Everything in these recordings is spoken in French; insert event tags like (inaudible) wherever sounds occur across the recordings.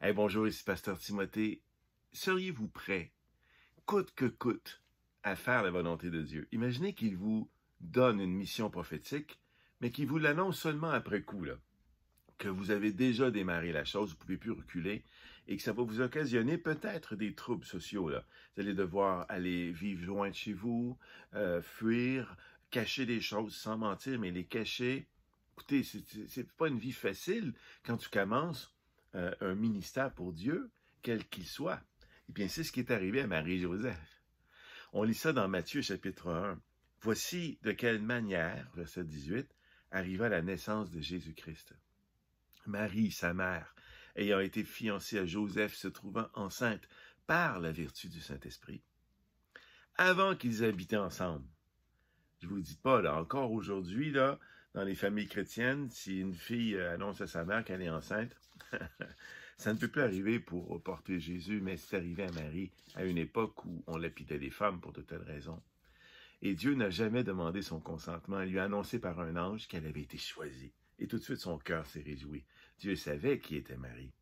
Hey, bonjour, ici Pasteur Timothée. Seriez-vous prêt, coûte que coûte, à faire la volonté de Dieu? Imaginez qu'il vous donne une mission prophétique, mais qu'il vous l'annonce seulement après coup, là, que vous avez déjà démarré la chose, vous ne pouvez plus reculer, et que ça va vous occasionner peut-être des troubles sociaux. Là. Vous allez devoir aller vivre loin de chez vous, euh, fuir, cacher des choses sans mentir, mais les cacher. Écoutez, c'est pas une vie facile quand tu commences euh, un ministère pour Dieu, quel qu'il soit. Et eh bien, c'est ce qui est arrivé à Marie-Joseph. On lit ça dans Matthieu chapitre 1. Voici de quelle manière, verset 18, arriva la naissance de Jésus-Christ. Marie, sa mère, ayant été fiancée à Joseph, se trouvant enceinte par la vertu du Saint-Esprit, avant qu'ils habitaient ensemble. Je vous dis pas, là, encore aujourd'hui, là, dans les familles chrétiennes, si une fille euh, annonce à sa mère qu'elle est enceinte, (laughs) ça ne peut plus arriver pour porter Jésus, mais c'est arrivé à Marie à une époque où on lapidait des femmes pour de telles raisons. Et Dieu n'a jamais demandé son consentement. Il lui a annoncé par un ange qu'elle avait été choisie. Et tout de suite, son cœur s'est réjoui. Dieu savait qui était Marie.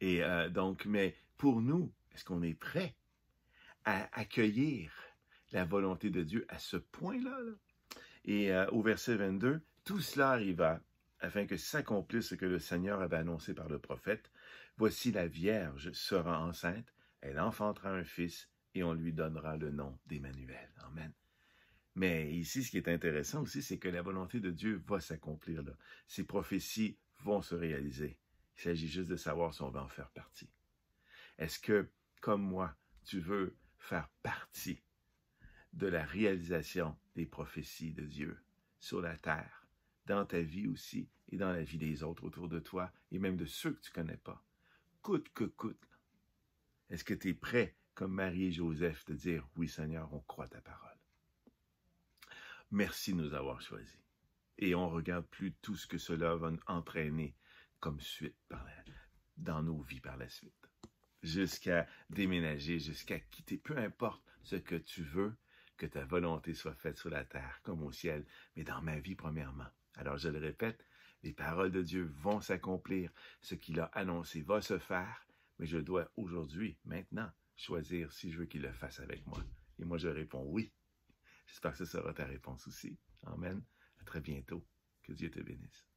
Et euh, donc, mais pour nous, est-ce qu'on est prêt à accueillir la volonté de Dieu à ce point-là? Et euh, au verset 22, tout cela arriva afin que s'accomplisse ce que le Seigneur avait annoncé par le prophète. Voici la Vierge sera enceinte, elle enfantera un fils, et on lui donnera le nom d'Emmanuel. Amen. Mais ici, ce qui est intéressant aussi, c'est que la volonté de Dieu va s'accomplir. Ces prophéties vont se réaliser. Il s'agit juste de savoir si on va en faire partie. Est-ce que, comme moi, tu veux faire partie de la réalisation des prophéties de Dieu sur la terre? dans ta vie aussi et dans la vie des autres autour de toi et même de ceux que tu connais pas. Coûte que coûte. Est-ce que tu es prêt, comme Marie et Joseph, de dire oui Seigneur, on croit ta parole. Merci de nous avoir choisis. Et on regarde plus tout ce que cela va entraîner comme suite dans nos vies par la suite. Jusqu'à déménager, jusqu'à quitter, peu importe ce que tu veux, que ta volonté soit faite sur la terre comme au ciel, mais dans ma vie premièrement. Alors je le répète, les paroles de Dieu vont s'accomplir. Ce qu'il a annoncé va se faire, mais je dois aujourd'hui, maintenant, choisir si je veux qu'il le fasse avec moi. Et moi, je réponds oui. J'espère que ce sera ta réponse aussi. Amen. À très bientôt. Que Dieu te bénisse.